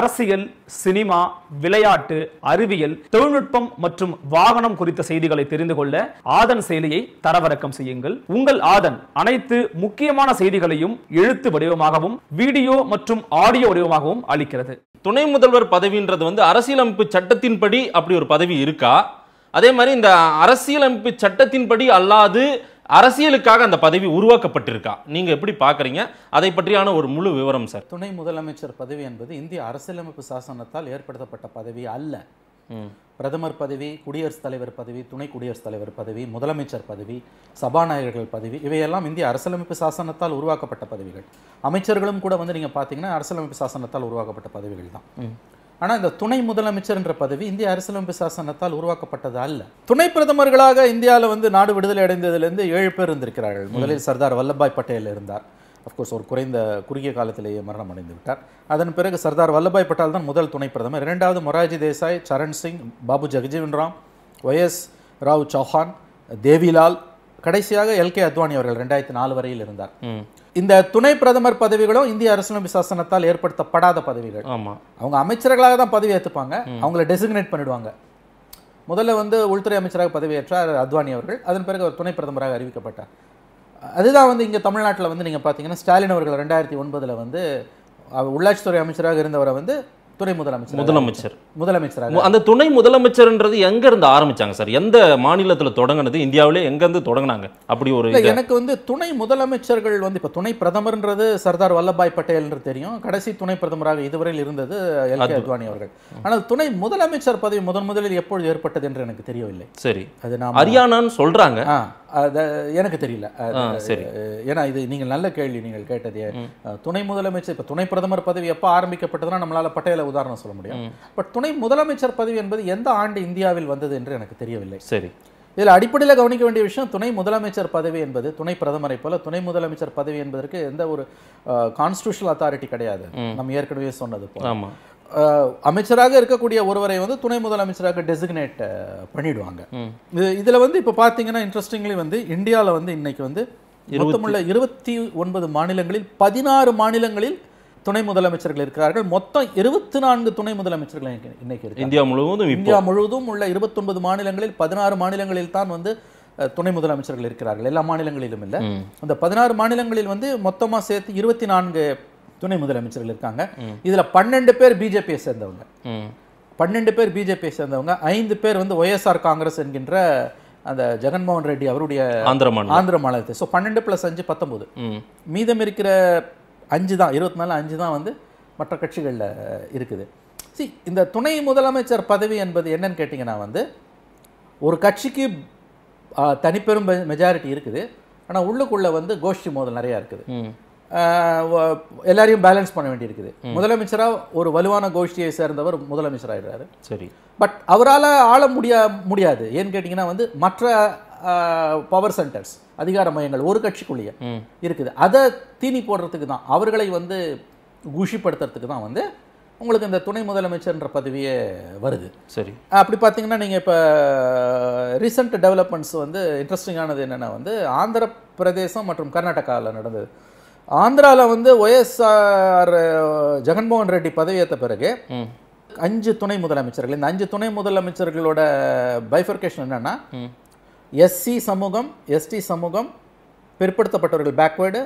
அரசியல் சினிமா விளையாட்டு அறிவியல் தொழில்நுட்பம் மற்றும் வாகனம் குறித்த செய்திகளை தெரிந்து கொள்ள ஆதன் செயலியை தரவிறக்கம் செய்யுங்கள் உங்கள் ஆதன் அனைத்து முக்கியமான செய்திகளையும் எழுத்து வடிவமாகவும் வீடியோ மற்றும் ஆடியோ வடிவமாகவும் அளிக்கிறது துணை முதல்வர் பதவின்றது வந்து அரசியலமைப்பு சட்டத்தின்படி அப்படி ஒரு பதவி இருக்கா அதே மாதிரி இந்த அரசியலமைப்பு சட்டத்தின்படி அல்லாது அரசியலுக்காக அந்த பதவி உருவாக்கப்பட்டிருக்கா நீங்கள் எப்படி பார்க்குறீங்க அதை பற்றியான ஒரு முழு விவரம் சார் துணை முதலமைச்சர் பதவி என்பது இந்திய அரசியலமைப்பு சாசனத்தால் ஏற்படுத்தப்பட்ட பதவி அல்ல பிரதமர் பதவி குடியரசுத் தலைவர் பதவி துணை குடியரசுத் தலைவர் பதவி முதலமைச்சர் பதவி சபாநாயகர்கள் பதவி இவையெல்லாம் இந்திய அரசியலமைப்பு சாசனத்தால் உருவாக்கப்பட்ட பதவிகள் அமைச்சர்களும் கூட வந்து நீங்கள் பார்த்தீங்கன்னா அரசியலமைப்பு சாசனத்தால் உருவாக்கப்பட்ட பதவிகள் தான் ஆனால் இந்த துணை முதலமைச்சர் என்ற பதவி இந்திய அரசியலமைப்பு சாசனத்தால் உருவாக்கப்பட்டது அல்ல துணை பிரதமர்களாக இந்தியாவில் வந்து நாடு விடுதலை அடைந்ததிலிருந்து ஏழு பேர் இருந்திருக்கிறார்கள் முதலில் சர்தார் வல்லபாய் பட்டேல் இருந்தார் அஃப்கோர்ஸ் ஒரு குறைந்த குறுகிய காலத்திலேயே மரணம் அடைந்து விட்டார் அதன் பிறகு சர்தார் வல்லபாய் பட்டால் தான் முதல் துணை பிரதமர் இரண்டாவது மொராஜி தேசாய் சரண் சிங் பாபு ஜெகஜீவன் ராம் ஒய்எஸ் ராவ் சௌஹான் தேவிலால் கடைசியாக எல்கே அத்வானி அவர்கள் ரெண்டாயிரத்தி நாலு வரையில் இருந்தார் இந்த துணை பிரதமர் பதவிகளும் இந்திய அரசியலமைப்பு சாசனத்தால் ஏற்படுத்தப்படாத பதவிகள் அவங்க அமைச்சர்களாக தான் பதவி ஏற்றுப்பாங்க அவங்கள டெசிக்னேட் பண்ணிடுவாங்க முதல்ல வந்து உள்துறை அமைச்சராக பதவியேற்றார் அத்வானி அவர்கள் அதன் பிறகு அவர் துணை பிரதமராக அறிவிக்கப்பட்டார் அதுதான் வந்து இங்கே தமிழ்நாட்டில் வந்து நீங்கள் பார்த்தீங்கன்னா ஸ்டாலின் அவர்கள் ரெண்டாயிரத்தி ஒன்பதில் வந்து உள்ளாட்சித்துறை அமைச்சராக இருந்தவரை வந்து துணை முதலமைச்சர் முதலமைச்சர் முதலமைச்சர் அந்த துணை முதலமைச்சர்ன்றது எங்க இருந்து ஆரம்பிச்சாங்க சார் எந்த மாநிலத்தில் தொடங்கினது இந்தியாவிலே எங்க இருந்து தொடங்கினாங்க அப்படி ஒரு எனக்கு வந்து துணை முதலமைச்சர்கள் வந்து இப்போ துணை பிரதமர்ன்றது சர்தார் வல்லபாய் பட்டேல்ன்றது தெரியும் கடைசி துணை பிரதமராக இதுவரையில் இருந்தது எல் கே அத்வானி அவர்கள் ஆனால் துணை முதலமைச்சர் பதவி முதன் முதலில் எப்பொழுது ஏற்பட்டது என்று எனக்கு தெரியவில்லை சரி அது நான் ஹரியானான்னு சொல்றாங்க எனக்கு தெரியல ஏன்னா இது நீங்கள் நல்ல கேள்வி நீங்கள் கேட்டது துணை முதலமைச்சர் இப்போ துணை பிரதமர் பதவி எப்போ ஆரம்பிக்கப்பட்டதுன்னா நம்மளால் பட்டேல உதாரணம் சொல்ல முடியும் பட் துணை முதலமைச்சர் பதவி என்பது எந்த ஆண்டு இந்தியாவில் வந்தது என்று எனக்கு தெரியவில்லை சரி இதில் அடிப்படையில் கவனிக்க வேண்டிய விஷயம் துணை முதலமைச்சர் பதவி என்பது துணை பிரதமரை போல துணை முதலமைச்சர் பதவி என்பதற்கு எந்த ஒரு கான்ஸ்டியூஷனல் அத்தாரிட்டி கிடையாது நம்ம ஏற்கனவே சொன்னது போல அமைச்சராக இருக்கக்கூடிய ஒருவரை வந்து துணை முதலமைச்சராக டெசிக்னேட் பண்ணிடுவாங்க இது இதில் வந்து இப்போ பார்த்தீங்கன்னா இன்ட்ரெஸ்டிங்லி வந்து இந்தியாவில் வந்து இன்னைக்கு வந்து மொத்தமுள்ள இருபத்தி ஒன்பது மாநிலங்களில் பதினாறு மாநிலங்களில் துணை முதலமைச்சர்கள் இருக்கிறார்கள் மொத்தம் இருபத்தி நான்கு துணை முதலமைச்சர்கள் இன்னைக்கு இந்தியா முழுவதும் இந்தியா முழுவதும் உள்ள இருபத்தொன்பது மாநிலங்களில் பதினாறு மாநிலங்களில் தான் வந்து துணை முதலமைச்சர்கள் இருக்கிறார்கள் எல்லா மாநிலங்களிலும் இல்லை அந்த பதினாறு மாநிலங்களில் வந்து மொத்தமாக சேர்த்து இருபத்தி நான்கு துணை முதலமைச்சர்கள் இருக்காங்க இதில் பன்னெண்டு பேர் பிஜேபியை சேர்ந்தவங்க பன்னெண்டு பேர் பிஜேபியை சேர்ந்தவங்க ஐந்து பேர் வந்து ஒய்எஸ்ஆர் காங்கிரஸ் என்கின்ற அந்த ஜெகன்மோகன் ரெட்டி அவருடைய ஆந்திர ஆந்திர மாநிலத்தை ஸோ பன்னெண்டு ப்ளஸ் அஞ்சு பத்தொம்போது மீதம் இருக்கிற அஞ்சு தான் இருபத்தி நாலு அஞ்சு தான் வந்து மற்ற கட்சிகளில் இருக்குது சி இந்த துணை முதலமைச்சர் பதவி என்பது என்னன்னு கேட்டிங்கன்னா வந்து ஒரு கட்சிக்கு தனிப்பெரும் மெஜாரிட்டி இருக்குது ஆனால் உள்ளுக்குள்ளே வந்து கோஷ்டி மோதல் நிறையா இருக்குது எல்லாரையும் பேலன்ஸ் பண்ண வேண்டியிருக்குது முதலமைச்சராக ஒரு வலுவான கோஷ்டியை சேர்ந்தவர் முதலமைச்சராகிறாரு சரி பட் அவரால் ஆள முடியா முடியாது ஏன்னு கேட்டிங்கன்னா வந்து மற்ற பவர் சென்டர்ஸ் அதிகார மையங்கள் ஒரு கட்சிக்குள்ளேயே இருக்குது அதை தீனி போடுறதுக்கு தான் அவர்களை வந்து குஷிப்படுத்துறதுக்கு தான் வந்து உங்களுக்கு இந்த துணை முதலமைச்சர்ன்ற பதவியே வருது சரி அப்படி பார்த்தீங்கன்னா நீங்கள் இப்போ ரீசெண்ட் டெவலப்மெண்ட்ஸ் வந்து இன்ட்ரெஸ்டிங்கானது என்னென்னா வந்து ஆந்திர பிரதேசம் மற்றும் கர்நாடகாவில் நடந்தது ஆந்திராவில் வந்து ஒய்எஸ்ஆர் ஜெகன்மோகன் ரெட்டி பதவியேற்ற பிறகு அஞ்சு துணை முதலமைச்சர்கள் இந்த அஞ்சு துணை முதலமைச்சர்களோட பைஃபர்கேஷன் என்னென்னா எஸ்சி சமூகம் எஸ்டி சமூகம் பிற்படுத்தப்பட்டவர்கள் பேக்வேர்டு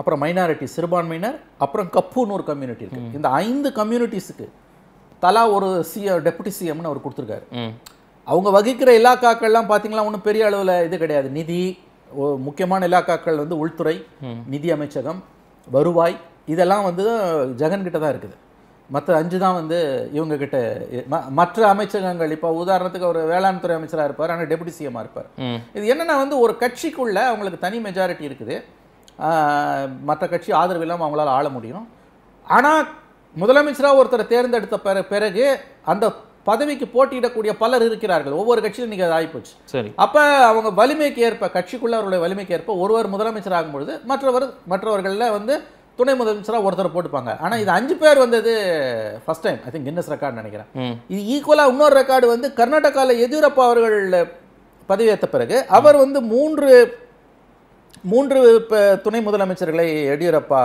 அப்புறம் மைனாரிட்டி சிறுபான்மையினர் அப்புறம் கப்புன்னு ஒரு கம்யூனிட்டி இருக்குது இந்த ஐந்து கம்யூனிட்டிஸுக்கு தலா ஒரு சிஎம் டெப்புட்டி சிஎம்னு அவர் கொடுத்துருக்காரு அவங்க வகிக்கிற இலாக்காக்கள்லாம் பார்த்தீங்களா ஒன்றும் பெரிய அளவில் இது கிடையாது நிதி முக்கியமான இலாக்காக்கள் வந்து உள்துறை நிதி அமைச்சகம் வருவாய் இதெல்லாம் வந்து ஜெகன்கிட்ட தான் இருக்குது மற்ற அஞ்சு தான் வந்து இவங்கக்கிட்ட மற்ற அமைச்சகங்கள் இப்போ உதாரணத்துக்கு ஒரு வேளாண் துறை அமைச்சராக இருப்பார் ஆனால் டெபுட்டி சிஎம்மாக இருப்பார் இது என்னென்னா வந்து ஒரு கட்சிக்குள்ளே அவங்களுக்கு தனி மெஜாரிட்டி இருக்குது மற்ற கட்சி ஆதரவு இல்லாமல் அவங்களால ஆள முடியும் ஆனால் முதலமைச்சராக ஒருத்தரை தேர்ந்தெடுத்த பிறகு அந்த பதவிக்கு போட்டியிடக்கூடிய பலர் இருக்கிறார்கள் ஒவ்வொரு கட்சியிலும் நீங்கள் அது ஆகிப்போச்சு சரி அப்போ அவங்க வலிமைக்கு ஏற்ப கட்சிக்குள்ள அவருடைய வலிமைக்கு ஏற்ப ஒருவர் முதலமைச்சர் ஆகும்பொழுது மற்றவர் மற்றவர்களில் வந்து துணை முதலமைச்சராக ஒருத்தர் போட்டுப்பாங்க ஆனால் இது அஞ்சு பேர் வந்தது first time I think Guinness record நினைக்கிறேன் இது ஈக்குவலாக இன்னொரு ரெக்கார்டு வந்து கர்நாடகாவில் எதியூரப்பா அவர்கள் பதவியேற்ற பிறகு அவர் வந்து மூன்று மூன்று இப்போ துணை முதலமைச்சர்களை எடியூரப்பா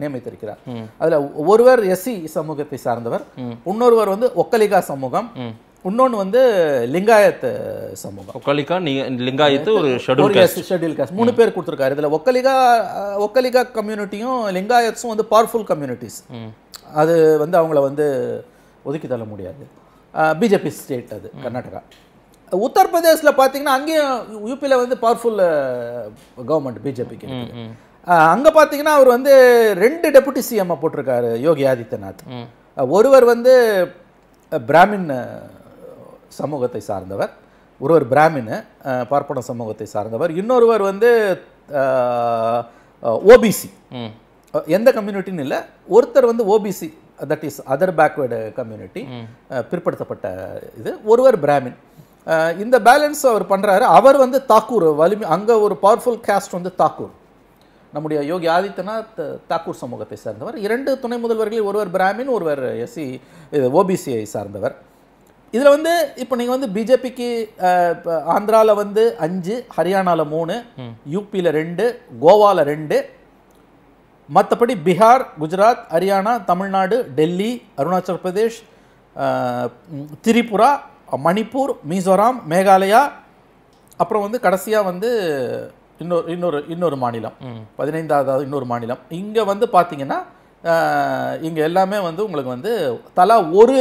நியமித்திருக்கிறார் அதில் ஒருவர் எஸ்சி சமூகத்தை சார்ந்தவர் இன்னொருவர் வந்து ஒக்கலிகா சமூகம் இன்னொன்று வந்து லிங்காயத் சமூகம் ஒக்கலிகா லிங்காயத்து ஒரு ஷெடியூல் காஸ்ட் ஷெடியூல் காஸ்ட் மூணு பேர் கொடுத்துருக்காரு இதில் ஒக்கலிகா ஒக்கலிகா கம்யூனிட்டியும் லிங்காயத்ஸும் வந்து பவர்ஃபுல் கம்யூனிட்டிஸ் அது வந்து அவங்கள வந்து ஒதுக்கி தள்ள முடியாது பிஜேபி ஸ்டேட் அது கர்நாடகா உத்தரப்பிரதேசில் பார்த்தீங்கன்னா அங்கேயும் யூபியில் வந்து பவர்ஃபுல் கவர்மெண்ட் பிஜேபிக்கு அங்கே பார்த்தீங்கன்னா அவர் வந்து ரெண்டு டெபுட்டி சிஎம்ஐ போட்டிருக்காரு யோகி ஆதித்யநாத் ஒருவர் வந்து பிராமின் சமூகத்தை சார்ந்தவர் ஒருவர் பிராமின் பார்ப்பன சமூகத்தை சார்ந்தவர் இன்னொருவர் வந்து ஓபிசி எந்த கம்யூனிட்டின்னு இல்லை ஒருத்தர் வந்து OBC that is other backward community பிற்படுத்தப்பட்ட இது ஒருவர் பிராமின் இந்த பேலன்ஸ் அவர் பண்ணுறாரு அவர் வந்து தாக்கூர் வலிமை அங்கே ஒரு பவர்ஃபுல் கேஸ்ட் வந்து தாக்கூர் நம்முடைய யோகி ஆதித்யநாத் தாக்கூர் சமூகத்தை சார்ந்தவர் இரண்டு துணை முதல்வர்களில் ஒருவர் பிராமின் ஒருவர் எஸ்சி ஓபிசியை சார்ந்தவர் இதில் வந்து இப்போ நீங்கள் வந்து பிஜேபிக்கு இப்போ ஆந்திராவில் வந்து அஞ்சு ஹரியானாவில் மூணு யூபியில் ரெண்டு கோவாவில் ரெண்டு மற்றபடி பீகார் குஜராத் ஹரியானா தமிழ்நாடு டெல்லி அருணாச்சல் பிரதேஷ் திரிபுரா மணிப்பூர் மிசோராம் மேகாலயா அப்புறம் வந்து கடைசியாக வந்து இன்னொரு இன்னொரு இன்னொரு மாநிலம் பதினைந்தாவது இன்னொரு மாநிலம் இங்கே வந்து பார்த்தீங்கன்னா இங்கே எல்லாமே வந்து உங்களுக்கு வந்து தலா ஒரு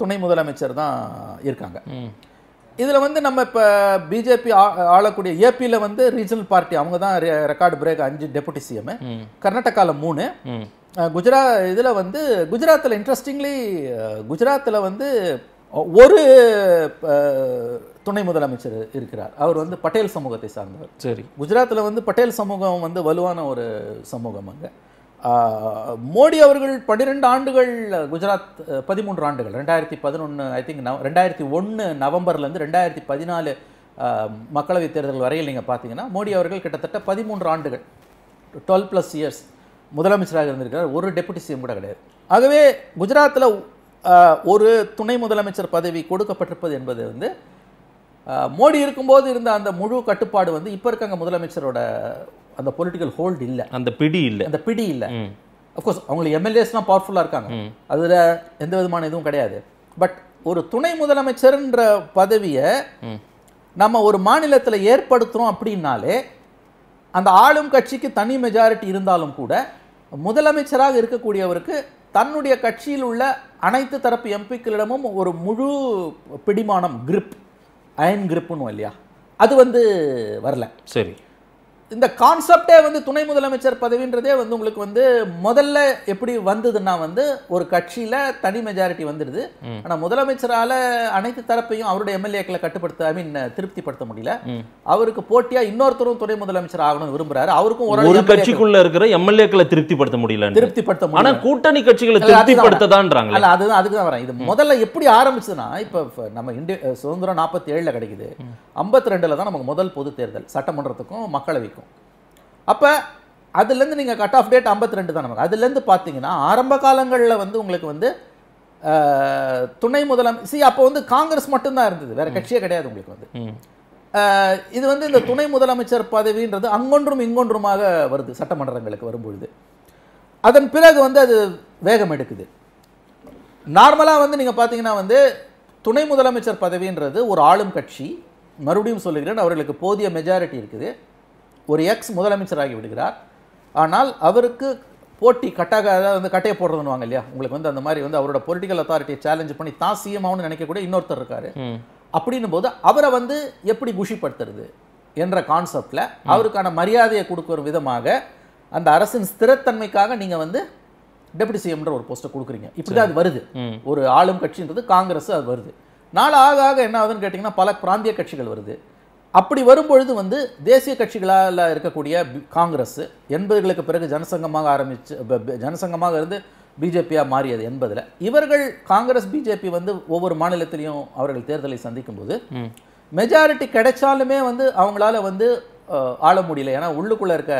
துணை முதலமைச்சர் தான் இருக்காங்க இதில் வந்து நம்ம இப்போ பிஜேபி ஆளக்கூடிய ஏபியில் வந்து ரீஜனல் பார்ட்டி அவங்க தான் ரெக்கார்டு பிரேக் அஞ்சு டெபுட்டி சிஎம் கர்நாடகாவில் மூணு குஜரா இதில் வந்து குஜராத்தில் இன்ட்ரெஸ்டிங்லி குஜராத்தில் வந்து ஒரு துணை முதலமைச்சர் இருக்கிறார் அவர் வந்து பட்டேல் சமூகத்தை சார்ந்தவர் சரி குஜராத்தில் வந்து பட்டேல் சமூகம் வந்து வலுவான ஒரு சமூகம் அங்கே மோடி அவர்கள் பன்னிரெண்டு ஆண்டுகள் குஜராத் பதிமூன்று ஆண்டுகள் ரெண்டாயிரத்தி பதினொன்று ஐ திங்க் நவ ரெண்டாயிரத்தி ஒன்று நவம்பர்லேருந்து ரெண்டாயிரத்தி பதினாலு மக்களவைத் தேர்தல் வரையில் நீங்கள் பார்த்தீங்கன்னா மோடி அவர்கள் கிட்டத்தட்ட பதிமூன்று ஆண்டுகள் டுவெல் ப்ளஸ் இயர்ஸ் முதலமைச்சராக இருந்திருக்கிறார் ஒரு டெபுட்டி சிஎம் கூட கிடையாது ஆகவே குஜராத்தில் ஒரு துணை முதலமைச்சர் பதவி கொடுக்கப்பட்டிருப்பது என்பது வந்து மோடி இருக்கும்போது இருந்த அந்த முழு கட்டுப்பாடு வந்து இப்போ இருக்காங்க முதலமைச்சரோட அந்த பொலிட்டிக்கல் ஹோல்டு இல்லை அந்த பிடி இல்லை அந்த பிடி இல்லை அஃப்கோர்ஸ் அவங்களுக்கு எம்எல்ஏஸ்லாம் பவர்ஃபுல்லாக இருக்காங்க அதில் எந்த விதமான இதுவும் கிடையாது பட் ஒரு துணை முதலமைச்சர்ன்ற பதவியை நம்ம ஒரு மாநிலத்தில் ஏற்படுத்துகிறோம் அப்படின்னாலே அந்த ஆளும் கட்சிக்கு தனி மெஜாரிட்டி இருந்தாலும் கூட முதலமைச்சராக இருக்கக்கூடியவருக்கு தன்னுடைய கட்சியில் உள்ள அனைத்து தரப்பு எம்பிக்களிடமும் ஒரு முழு பிடிமானம் கிரிப் அயன் கிரிப்புன்னு இல்லையா அது வந்து வரல சரி இந்த கான்செப்டே வந்து துணை முதலமைச்சர் பதவின்றதே வந்து உங்களுக்கு வந்து முதல்ல எப்படி வந்ததுன்னா வந்து ஒரு கட்சியில் தனி மெஜாரிட்டி வந்துடுது ஆனால் முதலமைச்சரால் அனைத்து தரப்பையும் அவருடைய எம்எல்ஏக்களை கட்டுப்படுத்த ஐ மீன் திருப்திப்படுத்த முடியல அவருக்கு போட்டியாக இன்னொருத்தரும் துணை முதலமைச்சர் ஆகணும் விரும்புறாரு அவருக்கும் ஒரு கட்சிக்குள்ள இருக்கிற எம்எல்ஏக்களை திருப்திப்படுத்த முடியல திருப்திப்படுத்த முடியல கூட்டணி கட்சிகளை திருப்திப்படுத்த இல்லை அதுதான் அதுக்கு தான் வரேன் இது முதல்ல எப்படி ஆரம்பிச்சதுன்னா இப்போ நம்ம இந்திய சுதந்திரம் நாற்பத்தி ஏழில் கிடைக்குது ஐம்பத்தி ரெண்டில் தான் நமக்கு முதல் பொது தேர்தல் சட்டமன்றத்துக்கும் மக்களவைக்கும் அப்போ அதுலேருந்து நீங்கள் கட் ஆஃப் டேட் ஐம்பத்தி ரெண்டு தான் நமக்கு அதுலேருந்து பார்த்தீங்கன்னா ஆரம்ப காலங்களில் வந்து உங்களுக்கு வந்து துணை முதலம் சி அப்போ வந்து காங்கிரஸ் மட்டும்தான் இருந்தது வேறு கட்சியே கிடையாது உங்களுக்கு வந்து இது வந்து இந்த துணை முதலமைச்சர் பதவின்றது அங்கொன்றும் இங்கொன்றுமாக வருது சட்டமன்றங்களுக்கு வரும்பொழுது அதன் பிறகு வந்து அது வேகம் எடுக்குது நார்மலாக வந்து நீங்கள் பார்த்தீங்கன்னா வந்து துணை முதலமைச்சர் பதவின்றது ஒரு ஆளும் கட்சி மறுபடியும் சொல்லுகிறேன் அவர்களுக்கு போதிய மெஜாரிட்டி இருக்குது ஒரு எக்ஸ் முதலமைச்சராகி விடுகிறார் ஆனால் அவருக்கு போட்டி கட்டாக அதாவது வந்து கட்டையை போடுறதுன்னு இல்லையா உங்களுக்கு வந்து அந்த மாதிரி வந்து அவரோட பொலிட்டிக்கல் அத்தாரிட்டியை சேலஞ்ச் பண்ணி தான் சிஎம்ஆவுன்னு நினைக்கக்கூடிய இன்னொருத்தர் இருக்காரு அப்படின்னும் போது அவரை வந்து எப்படி குஷிப்படுத்துறது என்ற கான்செப்டில் அவருக்கான மரியாதையை கொடுக்குற விதமாக அந்த அரசின் ஸ்திரத்தன்மைக்காக நீங்கள் வந்து டெபுட்டி சிஎம்ன்ற ஒரு போஸ்ட்டை கொடுக்குறீங்க இப்படி தான் அது வருது ஒரு ஆளும் கட்சின்றது காங்கிரஸ் அது வருது நாள் ஆக ஆக என்ன ஆகுதுன்னு கேட்டிங்கன்னா பல பிராந்திய கட்சிகள் வருது அப்படி வரும்பொழுது வந்து தேசிய கட்சிகளால் இருக்கக்கூடிய காங்கிரஸ் எண்பதுகளுக்கு பிறகு ஜனசங்கமாக ஆரம்பித்து ஜனசங்கமாக இருந்து பிஜேபியாக மாறியது என்பதில் இவர்கள் காங்கிரஸ் பிஜேபி வந்து ஒவ்வொரு மாநிலத்திலையும் அவர்கள் தேர்தலை சந்திக்கும் போது மெஜாரிட்டி கிடைச்சாலுமே வந்து அவங்களால வந்து ஆள முடியல ஏன்னா உள்ளுக்குள்ளே இருக்க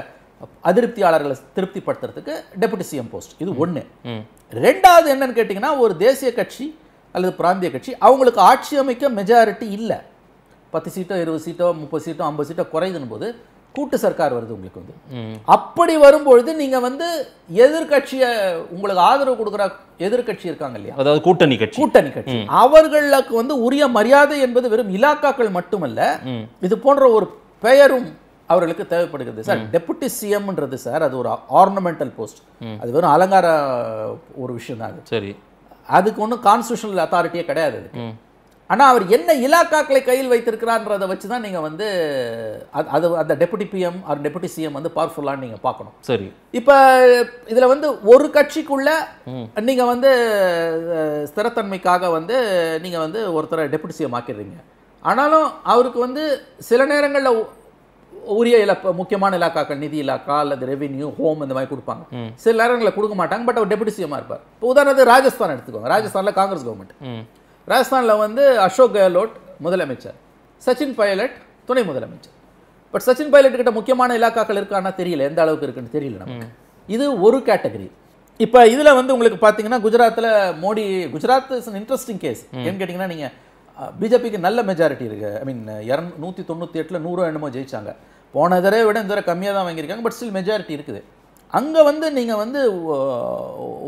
அதிருப்தியாளர்களை திருப்திப்படுத்துறதுக்கு டெபுட்டி சிஎம் போஸ்ட் இது ஒன்று ரெண்டாவது என்னன்னு கேட்டிங்கன்னா ஒரு தேசிய கட்சி அல்லது பிராந்திய கட்சி அவங்களுக்கு ஆட்சி அமைக்க மெஜாரிட்டி இல்லை பத்து சீட்டோ இருபது சீட்டோ முப்பது சீட்டோ ஐம்பது சீட்டோ குறையுதுன்னு போது கூட்டு சர்க்கார் வருது உங்களுக்கு வந்து அப்படி வரும்பொழுது நீங்கள் வந்து எதிர்கட்சியை உங்களுக்கு ஆதரவு கொடுக்குற எதிர்கட்சி இருக்காங்க இல்லையா அதாவது கூட்டணி கட்சி கூட்டணி கட்சி அவர்களுக்கு வந்து உரிய மரியாதை என்பது வெறும் இலாக்காக்கள் மட்டுமல்ல இது போன்ற ஒரு பெயரும் அவர்களுக்கு தேவைப்படுகிறது சார் டெபுட்டி சிஎம்ன்றது சார் அது ஒரு ஆர்னமெண்டல் போஸ்ட் அது வெறும் அலங்கார ஒரு விஷயம் தான் சரி அதுக்கு ஒன்றும் கான்ஸ்டியூஷனல் அத்தாரிட்டியே கிடையாது ஆனால் அவர் என்ன இலாக்காக்களை கையில் வைத்திருக்கிறான்றதை வச்சு தான் நீங்கள் வந்து அது அது அந்த deputy PM or deputy CM வந்து பவர்ஃபுல்லான்னு நீங்கள் பார்க்கணும் சரி இப்போ இதில் வந்து ஒரு கட்சிக்குள்ள நீங்கள் வந்து ஸ்திரத்தன்மைக்காக வந்து நீங்கள் வந்து ஒருத்தரை டெபுட்டி சிஎம் ஆக்கிடுறீங்க ஆனாலும் அவருக்கு வந்து சில நேரங்களில் உரிய இலப்ப முக்கியமான இலாக்காக்கள் நிதி இலாக்கா அல்லது ரெவென்யூ ஹோம் இந்த மாதிரி கொடுப்பாங்க சில நேரங்களில் கொடுக்க மாட்டாங்க பட் அவர் டெபுட்டி சிஎம்மாக இருப்பார் இப்போ உதாரணத்துக்கு ராஜஸ்தான் எடுத்துக்கோங்க ராஜஸ்தானில் காங்கிரஸ் கவர்மெண்ட் ராஜஸ்தானில் வந்து அசோக் கெலோட் முதலமைச்சர் சச்சின் பைலட் துணை முதலமைச்சர் பட் சச்சின் பைலட் கிட்ட முக்கியமான இலாக்காக்கள் இருக்கானா தெரியல எந்த அளவுக்கு இருக்குன்னு தெரியல நமக்கு இது ஒரு கேட்டகரி இப்போ இதில் வந்து உங்களுக்கு பார்த்தீங்கன்னா குஜராத்தில் Modi Gujarat is an interesting case ஏன்னு கேட்டிங்கன்னா நீங்கள் பிஜேபிக்கு நல்ல மெஜாரிட்டி இருக்குது ஐ மீன் இரநூத்தி தொண்ணூற்றி எட்டில் நூறு என்னமோ ஜெயிச்சாங்க போன தடவை விட இந்த தடவை கம்மியாக தான் வாங்கியிருக்காங்க பட் ஸ்டில் மெஜாரிட்டி இருக்குது அங்கே வந்து நீங்கள் வந்து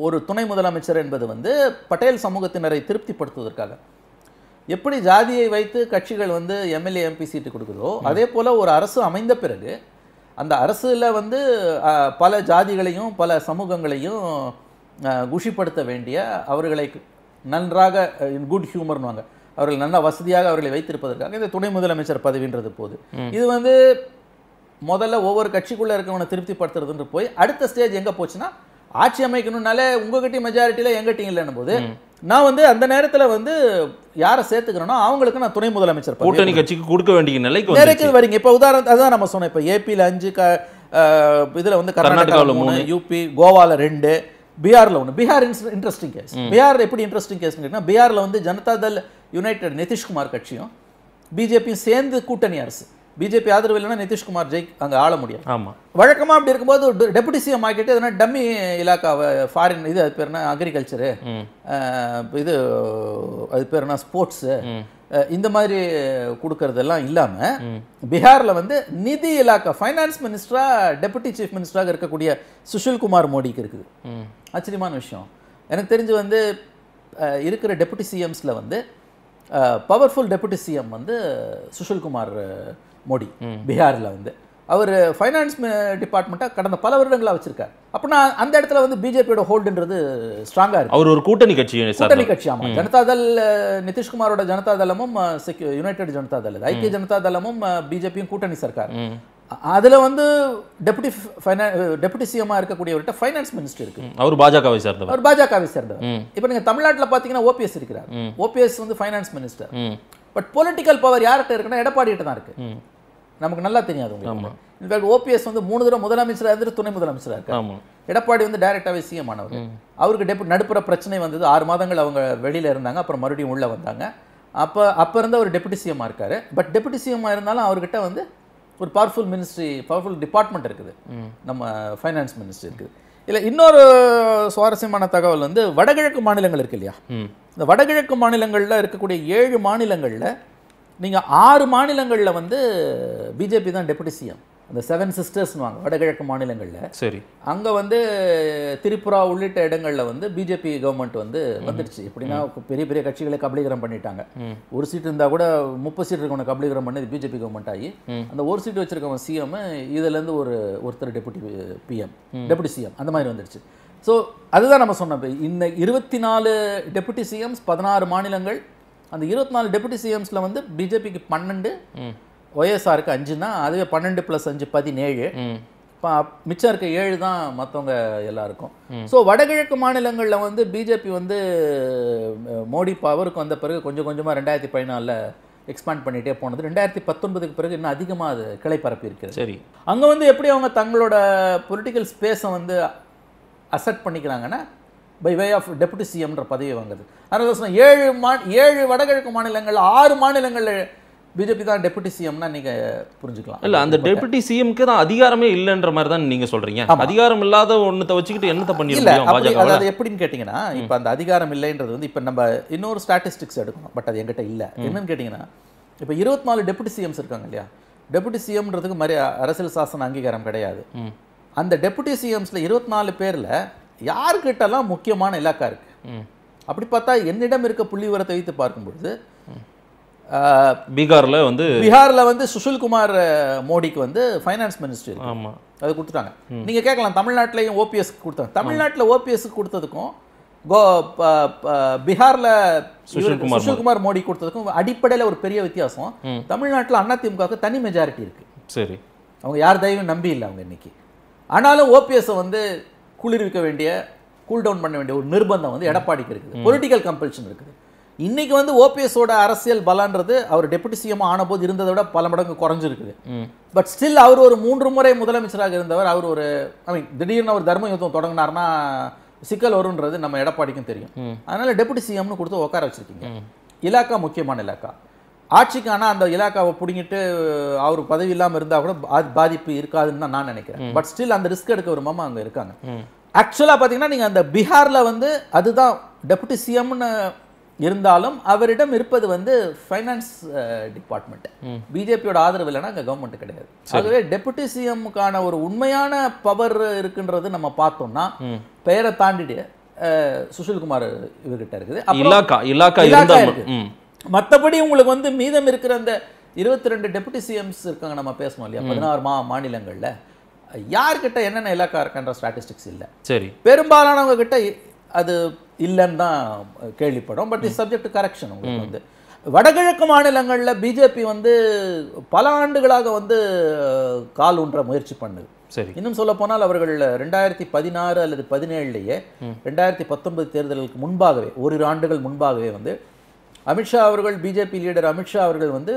ஒரு துணை முதலமைச்சர் என்பது வந்து பட்டேல் சமூகத்தினரை திருப்திப்படுத்துவதற்காக எப்படி ஜாதியை வைத்து கட்சிகள் வந்து எம்எல்ஏ எம்பி சீட்டு கொடுக்குதோ அதே போல் ஒரு அரசு அமைந்த பிறகு அந்த அரசில் வந்து பல ஜாதிகளையும் பல சமூகங்களையும் குஷிப்படுத்த வேண்டிய அவர்களை நன்றாக குட் ஹியூமர்னுவாங்க அவர்கள் நல்ல வசதியாக அவர்களை வைத்திருப்பதற்காக இந்த துணை முதலமைச்சர் பதவின்றது போது இது வந்து முதல்ல ஒவ்வொரு கட்சிக்குள்ளே இருக்கவனை திருப்திப்படுத்துறதுன்ற போய் அடுத்த ஸ்டேஜ் எங்கே போச்சுன்னா ஆட்சி அமைக்கணும்னாலே உங்ககிட்டயும் மெஜாரிட்டியில் எங்கிட்டையும் இல்லைன்னு போது நான் வந்து அந்த நேரத்தில் வந்து யாரை சேர்த்துக்கிறேனோ அவங்களுக்கு நான் துணை முதலமைச்சர் கூட்டணி கட்சிக்கு கொடுக்க வேண்டிய நிலைக்கு நிறைக்கு வரீங்க இப்போ உதாரணம் அதுதான் நம்ம சொன்னோம் இப்போ ஏபியில் அஞ்சு க இதில் வந்து கர்நாடகாவில் மூணு யூபி கோவாவில் ரெண்டு பீகாரில் ஒன்று பீகார் இன்ட்ரெஸ்டிங் கேஸ் பீகாரில் எப்படி இன்ட்ரெஸ்டிங் கேஸ் கேட்டிங்கன்னா பீகாரில் வந்து ஜனதா தள் யுனைடெட் நிதிஷ்குமார் கட்சியும் பிஜேபியும் சேர்ந்து கூட்டணி அரசு பிஜேபி ஆதரவு இல்லைன்னா நிதிஷ்குமார் ஜெய் அங்கே ஆள முடியும் ஆமாம் வழக்கமாக அப்படி இருக்கும்போது டெபுட்டி சிஎம் ஆகிட்டு எதனா டம்மி இலாக்காவை ஃபாரின் இது அது பேர் அக்ரிகல்ச்சரு இது அது பேர் ஸ்போர்ட்ஸு இந்த மாதிரி கொடுக்கறதெல்லாம் இல்லாமல் பீகாரில் வந்து நிதி இலாக்கா ஃபைனான்ஸ் மினிஸ்டராக டெபுட்டி சீஃப் மினிஸ்டராக இருக்கக்கூடிய சுஷில் குமார் மோடிக்கு இருக்குது ஆச்சரியமான விஷயம் எனக்கு தெரிஞ்சு வந்து இருக்கிற டெபுட்டி சிஎம்ஸில் வந்து பவர்ஃபுல் டெபுட்டி சிஎம் வந்து சுஷில் குமார் மோடி பீகாரில் வந்து அவர் ஃபைனான்ஸ் டிபார்ட்மெண்ட்டாக கடந்த பல வருடங்களாக வச்சிருக்காரு அப்படின்னா அந்த இடத்துல வந்து பிஜேபியோட ஹோல்டுன்றது ஸ்ட்ராங்காக இருக்கு அவர் ஒரு கூட்டணி கட்சி கூட்டணி கட்சி ஆமாம் ஜனதாதள் நிதிஷ்குமாரோட ஜனதாதளமும் யுனைடெட் ஜனதாதள் ஐக்கிய ஜனதாதளமும் பிஜேபியும் கூட்டணி சர்க்கார் அதில் வந்து டெப்டி ஃபைனான் டெப்டி சிஎம்மா இருக்கக்கூடியவர்கிட்ட ஃபைனான்ஸ் மினிஸ்டர் இருக்கு அவர் பாஜகவை சேர்ந்தவர் அவர் பாஜகவை சேர்ந்தவர் இப்போ நீங்கள் தமிழ்நாட்டில் பார்த்தீங்கன்னா ஓபிஎஸ் இருக்கிறார் ஓபிஎஸ் வந்து finance minister but political power யார்கிட்ட இருக்குன்னா கிட்ட தான் இருக்கு நமக்கு நல்லா தெரியாது இன்ஃபேக்ட் ஓபிஎஸ் வந்து மூணு தடவை முதலமைச்சராக இருந்துட்டு துணை முதலமைச்சராக இருக்கு எடப்பாடி வந்து டைரக்டாகவே சிஎம் ஆனவர் அவருக்கு டெபு நடுப்புற பிரச்சனை வந்தது ஆறு மாதங்கள் அவங்க வெளியில் இருந்தாங்க அப்புறம் மறுபடியும் உள்ளே வந்தாங்க அப்போ அப்போ இருந்து அவர் டெபுட்டி சிஎம்மாக இருக்காரு பட் டெபுட்டி சிஎம்மாக இருந்தாலும் அவர்கிட்ட வந்து ஒரு பவர்ஃபுல் மினிஸ்ட்ரி பவர்ஃபுல் டிபார்ட்மெண்ட் இருக்குது நம்ம ஃபைனான்ஸ் மினிஸ்ட்ரி இருக்குது இல்லை இன்னொரு சுவாரஸ்யமான தகவல் வந்து வடகிழக்கு மாநிலங்கள் இருக்கு இல்லையா இந்த வடகிழக்கு மாநிலங்களில் இருக்கக்கூடிய ஏழு மாநிலங்களில் நீங்கள் ஆறு மாநிலங்களில் வந்து பிஜேபி தான் டெபுட்டி சிஎம் அந்த செவன் சிஸ்டர்ஸ்னுவாங்க வடகிழக்கு மாநிலங்களில் சரி அங்கே வந்து திரிபுரா உள்ளிட்ட இடங்களில் வந்து பிஜேபி கவர்மெண்ட் வந்து வந்துடுச்சு எப்படின்னா பெரிய பெரிய கட்சிகளை கபலீகரம் பண்ணிட்டாங்க ஒரு சீட் இருந்தால் கூட முப்பது சீட் இருக்கவங்க கபலீகரம் பண்ணி பிஜேபி கவர்மெண்ட் ஆகி அந்த ஒரு சீட் வச்சிருக்கவன் சிஎம் இதுலேருந்து ஒரு ஒருத்தர் டெபுட்டி பிஎம் டெபுட்டி சிஎம் அந்த மாதிரி வந்துடுச்சு ஸோ அதுதான் நம்ம சொன்னது இந்த இருபத்தி நாலு டெபுட்டி சிஎம்ஸ் பதினாறு மாநிலங்கள் அந்த இருபத்தி நாலு டெபுட்டி சிஎம்ஸில் வந்து பிஜேபிக்கு பன்னெண்டு ஒய்எஸ்ஆருக்கு அஞ்சுன்னா அதுவே பன்னெண்டு ப்ளஸ் அஞ்சு பதினேழு இப்போ மிச்சம் இருக்க ஏழு தான் மற்றவங்க எல்லாருக்கும் ஸோ வடகிழக்கு மாநிலங்களில் வந்து பிஜேபி வந்து மோடி பவருக்கு வந்த பிறகு கொஞ்சம் கொஞ்சமாக ரெண்டாயிரத்தி பதினாலில் எக்ஸ்பேண்ட் பண்ணிகிட்டே போனது ரெண்டாயிரத்தி பத்தொன்பதுக்கு பிறகு இன்னும் அதிகமாக அது கிளை பரப்பி இருக்கிறது சரி அங்கே வந்து எப்படி அவங்க தங்களோட பொலிட்டிக்கல் ஸ்பேஸை வந்து அசட் பண்ணிக்கிறாங்கன்னா பை வே ஆஃப் டெபுட்டி சிஎம்ன்ற பதவி வாங்குது அதனால சொன்னால் ஏழு மா ஏழு வடகிழக்கு மாநிலங்கள் ஆறு மாநிலங்களில் பிஜேபி தான் டெபுட்டி சிஎம்னா நீங்க புரிஞ்சுக்கலாம் இல்ல அந்த டெபுட்டி சிஎம்க்கு தான் அதிகாரமே இல்லைன்ற மாதிரி தான் நீங்க சொல்றீங்க அதிகாரம் இல்லாத ஒன்னத்தை வச்சுக்கிட்டு என்னத்தை பண்ணிடலாம் அதாவது எப்படின்னு கேட்டீங்கன்னா இப்போ அந்த அதிகாரம் இல்லைன்றது வந்து இப்போ நம்ம இன்னொரு ஸ்டாட்டிஸ்டிக்ஸ் எடுக்கணும் பட் அது எங்கிட்ட இல்லை என்னன்னு கேட்டீங்கன்னா இப்போ இருபத்தி நாலு டெபுட்டி சிஎம்ஸ் இருக்காங்க இல்லையா டெபுட்டி சிஎம்ன்றதுக்கு மாதிரி அரசியல் சாசன அங்கீகாரம் கிடையாது அந்த டெப்புட்டி சிஎம்ஸில் இருபத்தி நாலு பேரில் யார்கிட்டலாம் முக்கியமான இலாக்கா இருக்குது அப்படி பார்த்தா என்னிடம் இருக்க புள்ளி உரத்தை வைத்து பார்க்கும்பொழுது பீகாரில் வந்து பீகாரில் வந்து சுஷில்குமார் மோடிக்கு வந்து ஃபைனான்ஸ் மினிஸ்ட்ரி ஆமாம் அது கொடுத்துட்டாங்க நீங்கள் கேட்கலாம் தமிழ்நாட்டிலையும் ஓபிஎஸ் கொடுத்தாங்க தமிழ்நாட்டில் ஓபிஎஸ்க்கு கொடுத்ததுக்கும் கோ பீகாரில் சுஷில்குமார் சுஷில்குமார் மோடி கொடுத்ததுக்கும் அடிப்படையில் ஒரு பெரிய வித்தியாசம் தமிழ்நாட்டில் அதிமுகவுக்கு தனி மெஜாரிட்டி இருக்குது சரி அவங்க யார் தயவும் நம்பி இல்லை அவங்க இன்னைக்கு ஆனாலும் ஓபிஎஸ்ஸை வந்து குளிர்விக்க வேண்டிய கூல் டவுன் பண்ண வேண்டிய ஒரு நிர்பந்தம் வந்து எடப்பாடிக்கு இருக்குது பொலிட்டிக்கல் கம்பல்ஷன் இருக்குது இன்னைக்கு வந்து ஓபிஎஸ்ஸோட அரசியல் பலன்றது அவர் டெபுட்டி சிஎம் போது இருந்ததை விட பல மடங்கு குறைஞ்சிருக்குது பட் ஸ்டில் அவர் ஒரு மூன்று முறை முதலமைச்சராக இருந்தவர் அவர் ஒரு ஐ மீன் திடீர்னு அவர் தர்ம யுத்தம் தொடங்கினார்னா சிக்கல் வரும்ன்றது நம்ம எடப்பாடிக்கும் தெரியும் அதனால டெபுட்டி சிஎம்னு கொடுத்து உட்கார வச்சிருக்கீங்க இலாக்கா முக்கியமான இலாக்கா ஆட்சிக்கான அந்த இலாக்காவை பிடிங்கிட்டு அவர் பதவி இல்லாமல் இருந்தால் கூட பாதிப்பு இருக்காதுன்னு தான் நான் நினைக்கிறேன் பட் ஸ்டில் அந்த ரிஸ்க் எடுக்க மாமா அங்கே இருக்காங்க ஆக்சுவலாக பார்த்தீங்கன்னா நீங்கள் அந்த பீகாரில் வந்து அதுதான் டெபுட்டி சிஎம்னு இருந்தாலும் அவரிடம் இருப்பது வந்து ஃபைனான்ஸ் டிபார்ட்மெண்ட் பிஜேபியோட ஆதரவு இல்லைன்னா அங்கே கவர்மெண்ட் கிடையாது ஆகவே டெபுட்டி சிஎம்முக்கான ஒரு உண்மையான பவர் இருக்குன்றது நம்ம பார்த்தோம்னா பெயரை தாண்டிட்டு சுஷில்குமார் இவர்கிட்ட இருக்குது இலாக்கா இலாக்கா மற்றபடி உங்களுக்கு வந்து மீதம் இருக்கிற அந்த இருபத்தி ரெண்டு டெபுட்டி சிஎம்ஸ் இருக்காங்க நம்ம பேசணும் இல்லையா பதினாறு மா மாநிலங்களில் யார்கிட்ட என்னென்ன இலக்கா இருக்குன்ற ஸ்டாட்டிஸ்டிக்ஸ் இல்லை சரி பெரும்பாலானவங்க கிட்ட அது இல்லைன்னு தான் கேள்விப்படும் பட் இஸ் சப்ஜெக்ட் கரெக்ஷன் உங்களுக்கு வந்து வடகிழக்கு மாநிலங்களில் பிஜேபி வந்து பல ஆண்டுகளாக வந்து கால் ஊன்ற முயற்சி பண்ணுது சரி இன்னும் சொல்ல போனால் அவர்கள் ரெண்டாயிரத்தி பதினாறு அல்லது பதினேழுலேயே ரெண்டாயிரத்தி பத்தொன்பது தேர்தலுக்கு முன்பாகவே ஓரிரு ஆண்டுகள் முன்பாகவே வந்து அமித்ஷா அவர்கள் பிஜேபி லீடர் அமித்ஷா அவர்கள் வந்து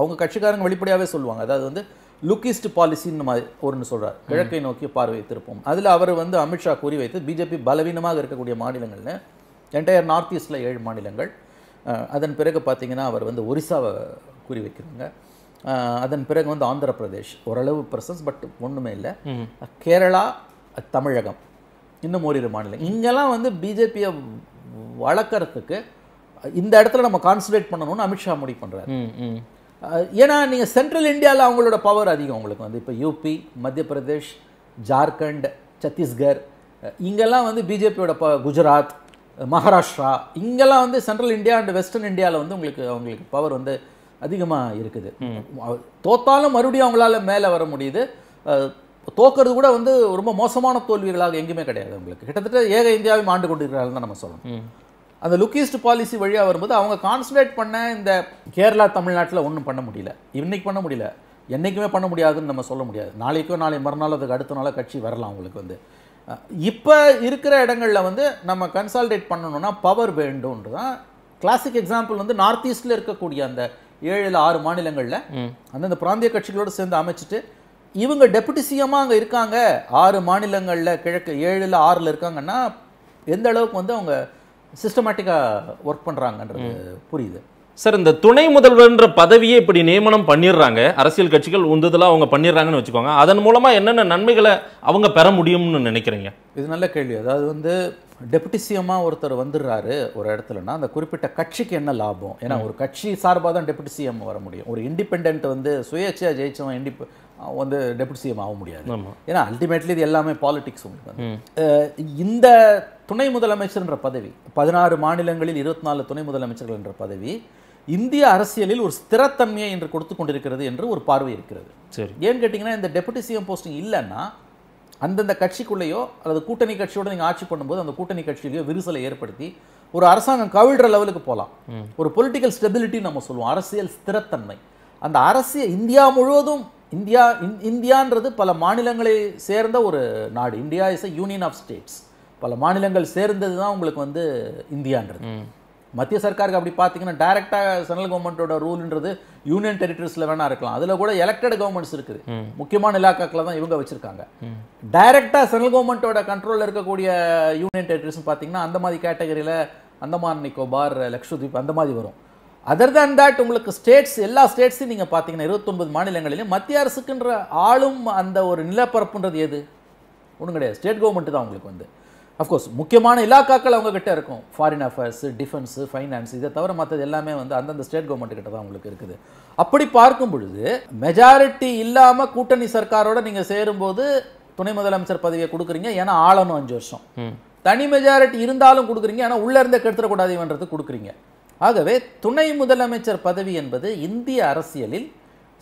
அவங்க கட்சிக்காரங்க வெளிப்படையாகவே சொல்லுவாங்க அதாவது வந்து லுக்கிஸ்ட் பாலிசின்னு மாதிரி ஒன்று சொல்கிறார் கிழக்கை நோக்கி பார்வை திருப்போம் அதில் அவர் வந்து அமித்ஷா கூறி வைத்து பிஜேபி பலவீனமாக இருக்கக்கூடிய மாநிலங்களில் என்டையர் நார்த் ஈஸ்டில் ஏழு மாநிலங்கள் அதன் பிறகு பார்த்திங்கன்னா அவர் வந்து ஒரிசாவை கூறி வைக்கிறாங்க அதன் பிறகு வந்து ஆந்திர பிரதேஷ் ஓரளவு ப்ரெசன்ஸ் பட் ஒன்றுமே இல்லை கேரளா தமிழகம் இன்னும் ஓரிரு மாநிலம் இங்கெல்லாம் வந்து பிஜேபியை வளர்க்குறதுக்கு இந்த இடத்துல நம்ம கான்சன்ட்ரேட் பண்ணணும்னு அமித்ஷா முடிவு பண்ணுறாரு ஏன்னா நீங்கள் சென்ட்ரல் இந்தியாவில் அவங்களோட பவர் அதிகம் உங்களுக்கு வந்து இப்போ யூபி மத்திய பிரதேஷ் ஜார்க்கண்ட் சத்தீஸ்கர் இங்கெல்லாம் வந்து பிஜேபியோட ப குஜராத் மகாராஷ்டிரா இங்கெல்லாம் வந்து சென்ட்ரல் இந்தியா அண்ட் வெஸ்டர்ன் இந்தியாவில் வந்து உங்களுக்கு அவங்களுக்கு பவர் வந்து அதிகமாக இருக்குது தோத்தாலும் மறுபடியும் அவங்களால மேலே வர முடியுது தோக்கிறது கூட வந்து ரொம்ப மோசமான தோல்விகளாக எங்கேயுமே கிடையாது உங்களுக்கு கிட்டத்தட்ட ஏக இந்தியாவையும் ஆண்டு கொண்டிருக்கிறார்கள் தான் நம்ம சொல்லணும் அந்த லுக்கிஸ்ட் பாலிசி வழியாக வரும்போது அவங்க கான்சன்ட்ரேட் பண்ண இந்த கேரளா தமிழ்நாட்டில் ஒன்றும் பண்ண முடியல இன்றைக்கி பண்ண முடியல என்றைக்குமே பண்ண முடியாதுன்னு நம்ம சொல்ல முடியாது நாளைக்கோ நாளை மறுநாள் அதுக்கு அடுத்த நாளாக கட்சி வரலாம் அவங்களுக்கு வந்து இப்போ இருக்கிற இடங்களில் வந்து நம்ம கன்சால்டேட் பண்ணணுன்னா பவர் வேண்டும்ன்றது தான் கிளாசிக் எக்ஸாம்பிள் வந்து நார்த் ஈஸ்டில் இருக்கக்கூடிய அந்த ஏழு ஆறு மாநிலங்களில் அந்தந்த பிராந்திய கட்சிகளோடு சேர்ந்து அமைச்சிட்டு இவங்க டெபுட்டி சிஎம்மாக அங்கே இருக்காங்க ஆறு மாநிலங்களில் கிழக்கு ஏழில் ஆறில் இருக்காங்கன்னா எந்த அளவுக்கு வந்து அவங்க சிஸ்டமேட்டிக்காக ஒர்க் பண்ணுறாங்கன்றது புரியுது சார் இந்த துணை முதல்வர்ன்ற பதவியே இப்படி நியமனம் பண்ணிடுறாங்க அரசியல் கட்சிகள் உந்துதலாக அவங்க பண்ணிடுறாங்கன்னு வச்சுக்கோங்க அதன் மூலமாக என்னென்ன நன்மைகளை அவங்க பெற முடியும்னு நினைக்கிறீங்க இது நல்ல கேள்வி அதாவது வந்து டெபுட்டி ஒருத்தர் வந்துடுறாரு ஒரு இடத்துலனா அந்த குறிப்பிட்ட கட்சிக்கு என்ன லாபம் ஏன்னா ஒரு கட்சி சார்பாக தான் டெபுட்டி சிஎம் வர முடியும் ஒரு இண்டிபெண்ட் வந்து சுயேட்சையாக ஜெயிச்சவன் இண்டிப வந்து டெபுட்டி சிஎம் ஆக முடியாது ஏன்னா அல்டிமேட்லி இது எல்லாமே பாலிடிக்ஸ் உங்களுக்கு இந்த துணை முதலமைச்சர் என்ற பதவி பதினாறு மாநிலங்களில் இருபத்தி நாலு துணை முதலமைச்சர்கள் என்ற பதவி இந்திய அரசியலில் ஒரு ஸ்திரத்தன்மையை என்று கொடுத்து கொண்டிருக்கிறது என்று ஒரு பார்வை இருக்கிறது சரி ஏன்னு கேட்டிங்கன்னா இந்த டெபுட்டி சிஎம் போஸ்டிங் இல்லைன்னா அந்தந்த கட்சிக்குள்ளேயோ அல்லது கூட்டணி கட்சியோடு நீங்கள் ஆட்சி பண்ணும்போது அந்த கூட்டணி கட்சியிலேயோ விரிசலை ஏற்படுத்தி ஒரு அரசாங்கம் கவிழ்ற லெவலுக்கு போகலாம் ஒரு பொலிட்டிக்கல் ஸ்டெபிலிட்டி நம்ம சொல்லுவோம் அரசியல் ஸ்திரத்தன்மை அந்த அரசியல் இந்தியா முழுவதும் இந்தியா இந்தியான்றது பல மாநிலங்களை சேர்ந்த ஒரு நாடு India is a union of states பல மாநிலங்கள் சேர்ந்தது தான் உங்களுக்கு வந்து இந்தியான்றது மத்திய சர்க்காருக்கு அப்படி பார்த்தீங்கன்னா டைரெக்டாக சென்ட்ரல் கவர்மெண்ட்டோட ரூல்ன்றது யூனியன் டெரிட்டரிஸில் வேணா இருக்கலாம் அதில் கூட எலெக்டட் கவர்மெண்ட்ஸ் இருக்குது முக்கியமான இலாக்காக்கில் தான் இவங்க வச்சுருக்காங்க டைரெக்டாக சென்ட்ரல் கவர்மெண்ட்டோட கண்ட்ரோலில் இருக்கக்கூடிய யூனியன் டெரிட்டரிஸ்னு பார்த்தீங்கன்னா அந்த மாதிரி கேட்டகரியில் அந்தமான் நிக்கோபார் லக்ஷதீப் அந்த மாதிரி வரும் அதர் தேன் தட் உங்களுக்கு ஸ்டேட்ஸ் எல்லா ஸ்டேட்ஸையும் நீங்கள் பார்த்தீங்கன்னா இருபத்தொன்பது மாநிலங்களிலும் மத்திய அரசுக்குன்ற ஆளும் அந்த ஒரு நிலப்பரப்புன்றது எது ஒன்றும் கிடையாது ஸ்டேட் கவர்மெண்ட்டு தான் உங்களுக்கு வந்து அஃப்கோர்ஸ் முக்கியமான இலாக்காக்கள் அவங்கக்கிட்ட இருக்கும் ஃபாரின் அஃபேர்ஸ் டிஃபென்ஸு ஃபைனான்ஸ் இதை தவிர மற்றது எல்லாமே வந்து அந்தந்த ஸ்டேட் கவர்மெண்ட் கிட்ட தான் உங்களுக்கு இருக்குது அப்படி பார்க்கும் பொழுது மெஜாரிட்டி இல்லாமல் கூட்டணி சர்க்காரோட நீங்கள் சேரும்போது துணை முதலமைச்சர் பதவியை கொடுக்குறீங்க ஏன்னா ஆளணும் அஞ்சு வருஷம் தனி மெஜாரிட்டி இருந்தாலும் கொடுக்குறீங்க ஆனால் உள்ளே இருந்தே கெடுத்துடக்கூடாதுன்றது கொடுக்குறீங்க ஆகவே துணை முதலமைச்சர் பதவி என்பது இந்திய அரசியலில்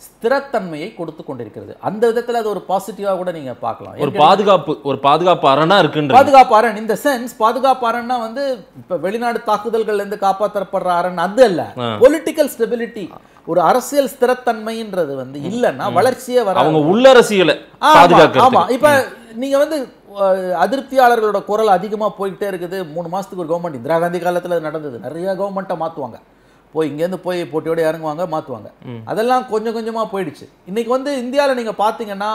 ஸ்திரத்தன்மையை கொடுத்து கொண்டிருக்கிறது அந்த விதத்தில் அது ஒரு பாசிட்டிவாக கூட நீங்கள் பார்க்கலாம் ஒரு பாதுகாப்பு ஒரு பாதுகாப்பு அரணாக இருக்குன்ற பாதுகாப்பு அரண் இந்த சென்ஸ் பாதுகாப்பு அரண்னா வந்து இப்போ வெளிநாடு இருந்து காப்பாற்றப்படுற அரண் அது அல்ல பொலிட்டிக்கல் ஸ்டெபிலிட்டி ஒரு அரசியல் ஸ்திரத்தன்மைன்றது வந்து இல்லைன்னா வளர்ச்சியே வர அவங்க உள்ள அரசியலை ஆமாம் இப்போ நீங்கள் வந்து அதிருப்தியாளர்களோட குரல் அதிகமாக போயிட்டே இருக்குது மூணு மாதத்துக்கு ஒரு கவர்மெண்ட் இந்திரா காந்தி காலத்தில் நடந்தது நிறைய கவர்மெண்ட்டை மாற்றுவாங்க போய் இங்கேருந்து போய் போட்டியோட இறங்குவாங்க மாற்றுவாங்க அதெல்லாம் கொஞ்சம் கொஞ்சமாக போயிடுச்சு இன்றைக்கி வந்து இந்தியாவில் நீங்கள் பார்த்தீங்கன்னா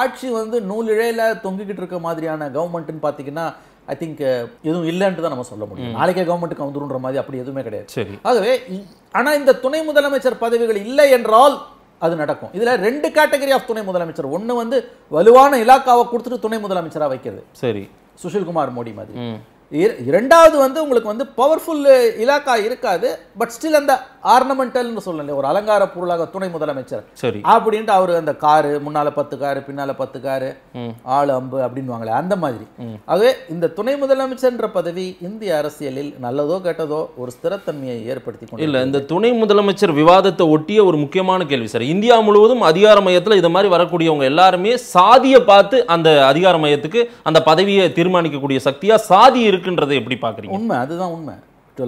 ஆட்சி வந்து நூலிழையில் தொங்கிக்கிட்டு இருக்க மாதிரியான கவர்மெண்ட்னு பார்த்தீங்கன்னா ஐ திங்க் எதுவும் இல்லைன்ட்டு தான் நம்ம சொல்ல முடியும் நாளைக்கே கவர்மெண்ட்டுக்கு வந்துருன்ற மாதிரி அப்படி எதுவுமே கிடையாது சரி ஆகவே ஆனால் இந்த துணை முதலமைச்சர் பதவிகள் இல்லை என்றால் அது நடக்கும் இதில் ரெண்டு கேட்டகரி ஆஃப் துணை முதலமைச்சர் ஒன்று வந்து வலுவான இலாக்காவை கொடுத்துட்டு துணை முதலமைச்சராக வைக்கிறது சரி சுஷில்குமார் மோடி மாதிரி இரண்டாவது வந்து உங்களுக்கு வந்து பவர்ஃபுல் இலாக்கா இருக்காது பட் ஸ்டில் அந்த ஆர்னமெண்டல்னு சொல்லல ஒரு அலங்கார பொருளாக துணை முதலமைச்சர் சரி அப்படின்ட்டு அவரு அந்த காரு முன்னால பத்து காரு பின்னால பத்து காரு ஆளு அம்பு அப்படின்னு அந்த மாதிரி ஆகவே இந்த துணை முதலமைச்சர்ன்ற பதவி இந்திய அரசியலில் நல்லதோ கேட்டதோ ஒரு ஸ்திரத்தன்மையை ஏற்படுத்தி இல்ல இந்த துணை முதலமைச்சர் விவாதத்தை ஒட்டிய ஒரு முக்கியமான கேள்வி சார் இந்தியா முழுவதும் அதிகார மையத்தில் இது மாதிரி வரக்கூடியவங்க எல்லாருமே சாதியை பார்த்து அந்த அதிகார மையத்துக்கு அந்த பதவியை தீர்மானிக்கக்கூடிய சக்தியா சாதி இருக்கு இருக்குன்றதை எப்படி பார்க்குறீங்க உண்மை அதுதான் உண்மை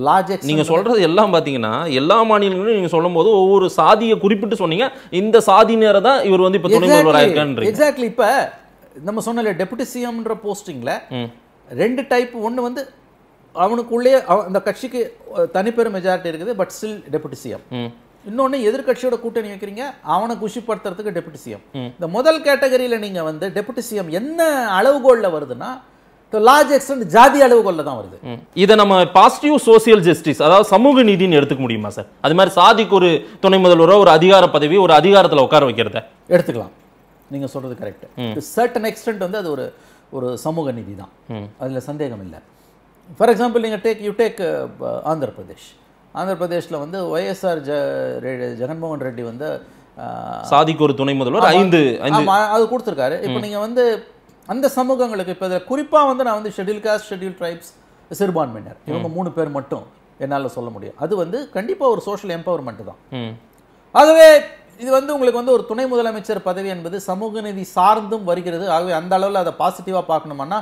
லாஜெக்ட் நீங்கள் சொல்கிறது எல்லாம் பார்த்தீங்கன்னா எல்லா மாநிலங்களும் நீங்கள் சொல்லும்போது ஒவ்வொரு சாதியை குறிப்பிட்டு சொன்னீங்க இந்த சாதியினரை தான் இவர் வந்து இப்போ துணை முதல்வர் எக்ஸாக்ட்லி இப்போ நம்ம சொன்னல டெபுட்டி சிஎம்ன்ற போஸ்டிங்கில் ரெண்டு டைப் ஒன்று வந்து அவனுக்குள்ளே அந்த கட்சிக்கு தனிப்பெரும் மெஜாரிட்டி இருக்குது பட் ஸ்டில் டெபுட்டி சிஎம் இன்னொன்று எதிர்கட்சியோட கூட்டணி வைக்கிறீங்க அவனை குஷிப்படுத்துறதுக்கு டெபுட்டி சிஎம் இந்த முதல் கேட்டகரியில் நீங்கள் வந்து டெபுட்டி சிஎம் என்ன அளவுகோலில் வருதுன்னா டு லார்ஜ் எக்ஸ்டென்ட் ஜாதி அளவுகொள்ள தான் வருது இதை நம்ம பாசிட்டிவ் சோசியல் ஜஸ்டிஸ் அதாவது சமூக நீதினு எடுத்துக்க முடியுமா சார் அது மாதிரி சாதிக்கு ஒரு துணை முதல்வரோ ஒரு அதிகார பதவி ஒரு அதிகாரத்தில் உட்கார வைக்கிறத எடுத்துக்கலாம் நீங்க சொல்றது கரெக்ட் சர்டன் எக்ஸ்டென்ட் வந்து அது ஒரு ஒரு சமூக நீதி தான் அதில் சந்தேகம் இல்லை ஃபார் எக்ஸாம்பிள் நீங்கள் take you take Andhra Pradesh Andhra பிரதேஷில் வந்து ஒய்எஸ்ஆர் ஜ ஜெகன்மோகன் ரெட்டி வந்து uh, சாதிக்கு ஒரு துணை முதல்வர் ஐந்து அது கொடுத்துருக்காரு இப்போ நீங்கள் வந்து அந்த சமூகங்களுக்கு இப்போ இதில் குறிப்பாக வந்து நான் வந்து ஷெடியூல் காஸ்ட் ஷெடியூல் ட்ரைப்ஸ் சிறுபான்மையினர் இவங்க மூணு பேர் மட்டும் என்னால் சொல்ல முடியும் அது வந்து கண்டிப்பாக ஒரு சோஷியல் எம்பவர்மெண்ட் தான் ஆகவே இது வந்து உங்களுக்கு வந்து ஒரு துணை முதலமைச்சர் பதவி என்பது சமூக நீதி சார்ந்தும் வருகிறது ஆகவே அந்த அளவில் அதை பாசிட்டிவாக பார்க்கணுமானா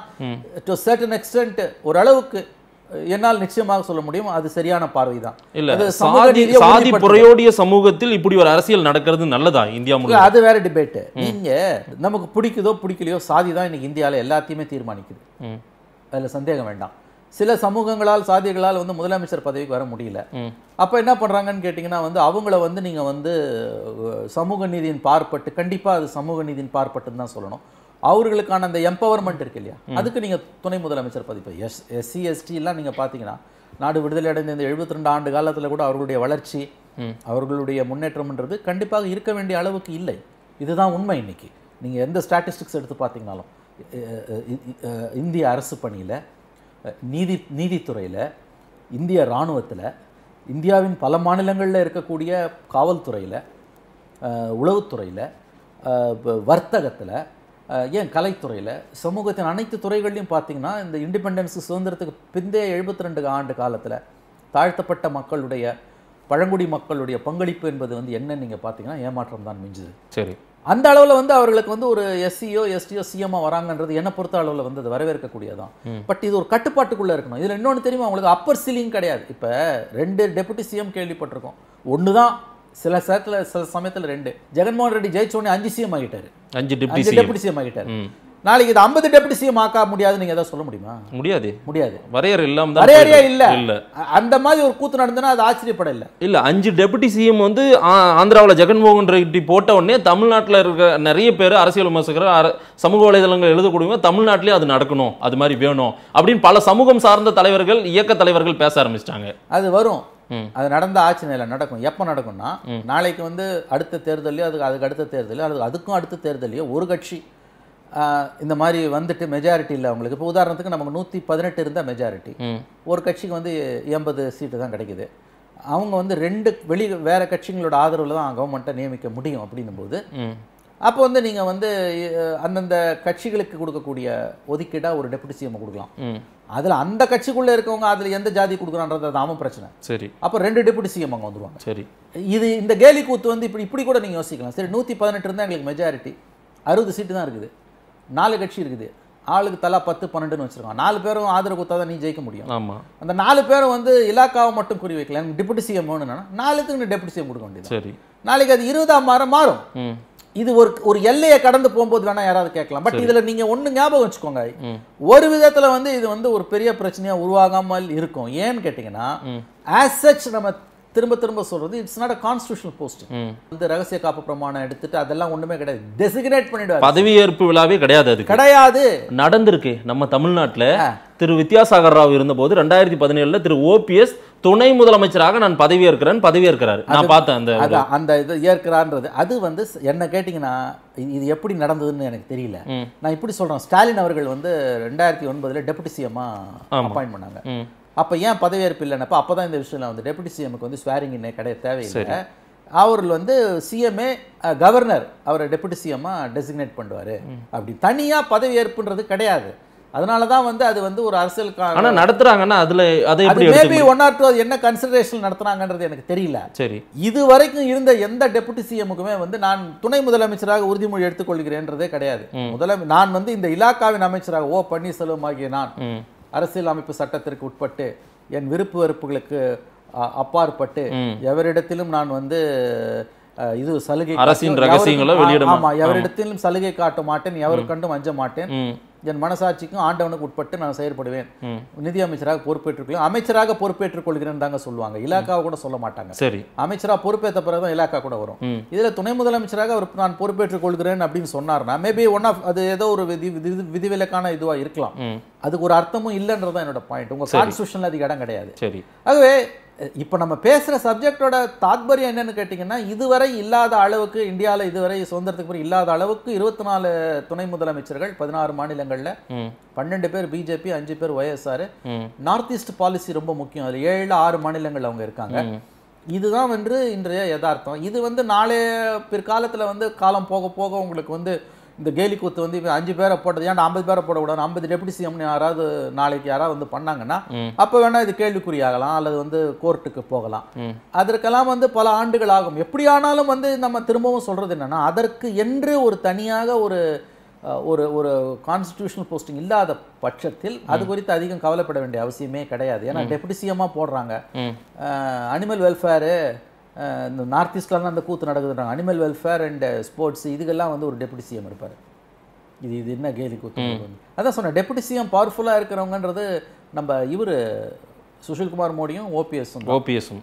டு சர்டன் எக்ஸ்டென்ட் ஓரளவுக்கு என்னால் நிச்சயமாக சொல்ல முடியும் அது சரியான பார்வை தான் இல்ல சாதி சாதி புறையோடிய சமூகத்தில் இப்படி ஒரு அரசியல் நடக்கிறது நல்லதா இந்தியா முழுக்க அது வேற டிபேட் நீங்க நமக்கு பிடிக்குதோ பிடிக்கலையோ சாதி தான் இன்னைக்கு இந்தியாவில் எல்லாத்தையுமே தீர்மானிக்குது அதில் சந்தேகம் வேண்டாம் சில சமூகங்களால் சாதிகளால் வந்து முதலமைச்சர் பதவிக்கு வர முடியல அப்போ என்ன பண்ணுறாங்கன்னு கேட்டிங்கன்னா வந்து அவங்கள வந்து நீங்கள் வந்து சமூக நீதியின் பார்ப்பட்டு கண்டிப்பாக அது சமூக நீதியின் பார்ப்பட்டுன்னு தான் சொல்லணும் அவர்களுக்கான அந்த எம்பவர்மெண்ட் இருக்கு இல்லையா அதுக்கு நீங்கள் துணை முதலமைச்சர் பதிப்பு எஸ் எஸ்சி எஸ்டிலாம் நீங்கள் பார்த்தீங்கன்னா நாடு விடுதலை அடைந்த இந்த எழுபத்தி ரெண்டு ஆண்டு காலத்தில் கூட அவர்களுடைய வளர்ச்சி அவர்களுடைய முன்னேற்றம்ன்றது கண்டிப்பாக இருக்க வேண்டிய அளவுக்கு இல்லை இதுதான் உண்மை இன்னைக்கு நீங்கள் எந்த ஸ்டாட்டிஸ்டிக்ஸ் எடுத்து பார்த்தீங்கனாலும் இந்திய அரசு பணியில் நீதி நீதித்துறையில் இந்திய இராணுவத்தில் இந்தியாவின் பல மாநிலங்களில் இருக்கக்கூடிய காவல்துறையில் உளவுத்துறையில் வர்த்தகத்தில் ஏன் கலைத்துறையில் சமூகத்தின் அனைத்து துறைகள்லையும் பார்த்திங்கன்னா இந்த இண்டிபெண்டன்ஸு சுதந்திரத்துக்கு பிந்தைய எழுபத்தி ரெண்டு ஆண்டு காலத்தில் தாழ்த்தப்பட்ட மக்களுடைய பழங்குடி மக்களுடைய பங்களிப்பு என்பது வந்து என்னன்னு நீங்கள் பார்த்தீங்கன்னா ஏமாற்றம் தான் மிஞ்சுது சரி அந்த அளவில் வந்து அவர்களுக்கு வந்து ஒரு எஸ்சியோ எஸ்டியோ சிஎம்ஓ வராங்கன்றது என்ன பொறுத்த அளவில் வந்து அது வரவேற்கக்கூடியதான் பட் இது ஒரு கட்டுப்பாட்டுக்குள்ளே இருக்கணும் இதில் இன்னொன்று தெரியுமா அவங்களுக்கு அப்பர் சீலிங் கிடையாது இப்போ ரெண்டு டெபுட்டி சிஎம் கேள்விப்பட்டிருக்கோம் ஒன்று தான் சில சேர்த்துல சில சமயத்தில் ரெண்டு ஜெகன்மோகன் ரெட்டி ஜெயிச்சோடனே அஞ்சு சிஎம் ஆகிட்டாரு அஞ்சு டெபுட்டி சிஎம் ஆகிட்டாரு நாளைக்கு இது ஐம்பது டெபுட்டி சிஎம் ஆக்க முடியாது நீங்க ஏதாவது சொல்ல முடியுமா முடியாது முடியாது வரையறை இல்லாம வரையறையா இல்ல இல்ல அந்த மாதிரி ஒரு கூத்து நடந்ததுன்னா அது ஆச்சரியப்பட இல்ல இல்ல அஞ்சு டெபுட்டி சிஎம் வந்து ஆந்திராவில் ஜெகன்மோகன் ரெட்டி போட்ட உடனே தமிழ்நாட்டில் இருக்க நிறைய பேர் அரசியல் விமர்சகர் சமூக வலைதளங்கள் எழுதக்கூடிய தமிழ்நாட்டிலே அது நடக்கணும் அது மாதிரி வேணும் அப்படின்னு பல சமூகம் சார்ந்த தலைவர்கள் இயக்க தலைவர்கள் பேச ஆரம்பிச்சிட்டாங்க அது வரும் அது நடந்த ஆட்சி நிலை நடக்கும் எப்போ நடக்கும்னா நாளைக்கு வந்து அடுத்த தேர்தலையோ அதுக்கு அதுக்கு அடுத்த தேர்தலையோ அது அதுக்கும் அடுத்த தேர்தலையோ ஒரு கட்சி இந்த மாதிரி வந்துட்டு மெஜாரிட்டி இல்லை அவங்களுக்கு இப்போ உதாரணத்துக்கு நமக்கு நூற்றி பதினெட்டு இருந்தால் மெஜாரிட்டி ஒரு கட்சிக்கு வந்து எண்பது சீட்டு தான் கிடைக்குது அவங்க வந்து ரெண்டு வெளி வேறு கட்சிங்களோட ஆதரவில் தான் கவர்மெண்ட்டை நியமிக்க முடியும் அப்படின்னும் போது அப்போ வந்து நீங்கள் வந்து அந்தந்த கட்சிகளுக்கு கொடுக்கக்கூடிய ஒதுக்கீடாக ஒரு டெபுட்டி சிஎம் கொடுக்கலாம் அதில் அந்த கட்சிக்குள்ளே இருக்கவங்க அதில் எந்த ஜாதி கொடுக்குறான்றது பிரச்சனை சரி அப்போ ரெண்டு டெபுட்டி சிஎம் அங்கே வந்துருவாங்க சரி இது இந்த கேலி கூத்து வந்து இப்படி இப்படி கூட நீங்கள் யோசிக்கலாம் சரி நூற்றி பதினெட்டு இருந்தால் எங்களுக்கு மெஜாரிட்டி அறுபது சீட்டு தான் இருக்குது நாலு கட்சி இருக்குது ஆளுக்கு தலா பத்து பன்னெண்டுன்னு வச்சுருக்கான் நாலு பேரும் ஆதரவு கொடுத்தா தான் நீ ஜெயிக்க முடியும் ஆமாம் அந்த நாலு பேரும் வந்து இலாக்காவை மட்டும் குறி வைக்கல எனக்கு டெபுட்டி சிஎம் வேணும்னா நாலுத்துக்கு நீ டெபுட்டி சிஎம் கொடுக்க வேண்டியது சரி நாளைக்கு அது இருபதாம் மாதம் மாறும் இது ஒரு ஒரு எல்லையை கடந்து போகும்போது வேணா யாராவது கேட்கலாம் பட் இதுல நீங்க ஒண்ணு ஞாபகம் வச்சுக்கோங்க ஒரு விதத்துல வந்து இது வந்து ஒரு பெரிய பிரச்சனையா உருவாகாமல் இருக்கும் ஏன்னு கேட்டீங்கன்னா ஆஸ் சச் நம்ம திரும்ப திரும்ப சொல்றது it's not a constitutional post வந்து ரகசிய காப்பு பிரமாணம் எடுத்துட்டு அதெல்லாம் ஒண்ணுமே கிடையாது டெசிக்னேட் பதவி ஏற்பு விழாவே கிடையாது அது கிடையாது நடந்திருக்கு நம்ம தமிழ்நாட்டுல திரு வித்யாசாகர் ராவ் இருந்தபோது ரெண்டாயிரத்தி பதினேழுல திரு ஓபிஎஸ் துணை முதலமைச்சராக நான் பதவியேற்கிறேன் பதவியேற்கிறாரு நான் பார்த்தேன் அந்த அந்த இது ஏற்கிறான்றது அது வந்து என்ன கேட்டிங்கன்னா இது எப்படி நடந்ததுன்னு எனக்கு தெரியல நான் இப்படி சொல்கிறேன் ஸ்டாலின் அவர்கள் வந்து ரெண்டாயிரத்தி ஒன்பதில் டெபுட்டி சிஎம்மா அப்பாயின் பண்ணாங்க அப்போ ஏன் பதவியேற்பு இல்லைனப்போ அப்போ தான் இந்த விஷயம் வந்து டெபுட்டி சிஎம்க்கு வந்து ஸ்வேரிங் இன்னே கிடையாது தேவையில்லை அவர்கள் வந்து சிஎம்ஏ கவர்னர் அவரை டெபுட்டி சிஎம்மா டெசிக்னேட் பண்ணுவார் அப்படி தனியாக பதவியேற்புன்றது கிடையாது அதனால தான் வந்து அது வந்து ஒரு அரசியல் ஆனால் நடத்துறாங்கன்னா அதில் அதை எப்படி மேபி ஒன் ஆர் டூ அது என்ன கன்சிடரேஷன் நடத்துறாங்கன்றது எனக்கு தெரியல சரி இது வரைக்கும் இருந்த எந்த டெபுட்டி சிஎமுக்குமே வந்து நான் துணை முதலமைச்சராக உறுதிமொழி எடுத்துக்கொள்கிறேன்றதே கிடையாது முதலமை நான் வந்து இந்த இலாக்காவின் அமைச்சராக ஓ பன்னீர்செல்வம் ஆகிய நான் அரசியல் அமைப்பு சட்டத்திற்கு உட்பட்டு என் விருப்பு வெறுப்புகளுக்கு அப்பாற்பட்டு எவரிடத்திலும் நான் வந்து இது சலுகை அரசின் ரகசியங்களை வெளியிட ஆமா எவரிடத்திலும் சலுகை காட்ட மாட்டேன் எவர் கண்டும் அஞ்ச மாட்டேன் என் மனசாட்சிக்கும் ஆண்டவனுக்கு உட்பட்டு நான் செயற்படுவேன் நிதியமைச்சராக பொறுப்பேற்றுக்கொள்ள அமைச்சராக பொறுப்பேற்றுக் கொள்கிறேன் தாங்க சொல்லுவாங்க இலாக்காவை கூட சொல்ல மாட்டாங்க சரி அமைச்சராக பொறுப்பேற்ற பிறகு தான் இலாக்கா கூட வரும் இதில் துணை முதலமைச்சராக அவர் நான் பொறுப்பேற்றுக் கொள்கிறேன் அப்படின்னு சொன்னார்னா மேபி ஒன் ஆஃப் அது ஏதோ ஒரு விதி விதிவிலக்கான இதுவாக இருக்கலாம் அதுக்கு ஒரு அர்த்தமும் இல்லைன்றதான் தான் என்னோட பாயிண்ட் உங்க கான்ஸ்டியூஷன்ல அதுக்கு இடம் கிடையாது சரி ஆகவே இப்போ நம்ம பேசுகிற சப்ஜெக்டோட தாத்பரியம் என்னென்னு கேட்டிங்கன்னா இதுவரை இல்லாத அளவுக்கு இந்தியாவில் இதுவரை சுதந்திரத்துக்கு பிறகு இல்லாத அளவுக்கு இருபத்தி நாலு துணை முதலமைச்சர்கள் பதினாறு மாநிலங்களில் பன்னெண்டு பேர் பிஜேபி அஞ்சு பேர் ஒய்எஸ்ஆர் நார்த் ஈஸ்ட் பாலிசி ரொம்ப முக்கியம் அதில் ஏழு ஆறு மாநிலங்கள் அவங்க இருக்காங்க இதுதான் வந்து இன்றைய யதார்த்தம் இது வந்து நாளைய பிற்காலத்தில் வந்து காலம் போக போக உங்களுக்கு வந்து இந்த கேலி கூத்து வந்து இப்போ அஞ்சு பேரை போட்டது ஏன்னா ஐம்பது பேரை போடக்கூடாது ஐம்பது டெப்டி சிஎம் யாராவது நாளைக்கு யாராவது வந்து பண்ணாங்கன்னா அப்போ வேணால் இது கேள்விக்குறியாகலாம் அல்லது வந்து கோர்ட்டுக்கு போகலாம் அதற்கெல்லாம் வந்து பல ஆண்டுகள் ஆகும் எப்படியானாலும் வந்து நம்ம திரும்பவும் சொல்கிறது என்னென்னா அதற்கு என்று ஒரு தனியாக ஒரு ஒரு ஒரு கான்ஸ்டியூஷனல் போஸ்டிங் இல்லாத பட்சத்தில் அது குறித்து அதிகம் கவலைப்பட வேண்டிய அவசியமே கிடையாது ஏன்னா டெப்டி சிஎம்மாக போடுறாங்க அனிமல் வெல்ஃபேரு இந்த நார்த் ஈஸ்ட்லாம் அந்த கூத்து நடக்குதுன்றாங்க அனிமல் வெல்ஃபேர் அண்ட் ஸ்போர்ட்ஸ் இதுக்கெல்லாம் வந்து ஒரு டெபுட்டி சிஎம் இருப்பார் இது இது என்ன கேலி கூத்து அதான் சொன்னேன் டெபுட்டி சிஎம் பவர்ஃபுல்லாக இருக்கிறவங்கன்றது நம்ம இவர் சுஷில்குமார் மோடியும் ஓபிஎஸும் ஓபிஎஸும்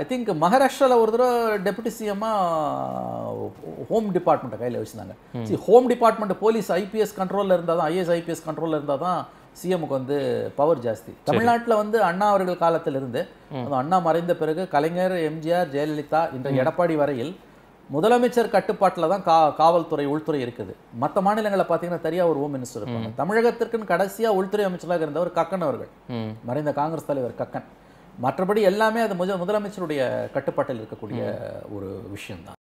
ஐ திங்க் மகாராஷ்டிராவில் ஒரு தடவை டெபுட்டி சிஎம்மா ஹோம் டிபார்ட்மெண்ட்டை கையில் வச்சுருந்தாங்க சரி ஹோம் டிபார்ட்மெண்ட் போலீஸ் ஐபிஎஸ் கண்ட்ரோலில் இருந்தால் தான் ஐஎஸ் ஐபிஎஸ் கண்ட்ரோலில் இருந்தால் தான் சிஎம்முக்கு வந்து பவர் ஜாஸ்தி தமிழ்நாட்டில் வந்து அண்ணா அவர்கள் காலத்திலிருந்து அண்ணா மறைந்த பிறகு கலைஞர் எம்ஜிஆர் ஜெயலலிதா என்ற எடப்பாடி வரையில் முதலமைச்சர் கட்டுப்பாட்டில் தான் கா காவல்துறை உள்துறை இருக்குது மற்ற மாநிலங்களை பார்த்தீங்கன்னா தெரியா ஒரு ஹோம் மினிஸ்டர் இருப்பாங்க தமிழகத்திற்குன்னு கடைசியாக உள்துறை அமைச்சராக இருந்தவர் கக்கன் அவர்கள் மறைந்த காங்கிரஸ் தலைவர் கக்கன் மற்றபடி எல்லாமே அது முதலமைச்சருடைய கட்டுப்பாட்டில் இருக்கக்கூடிய ஒரு விஷயம்தான்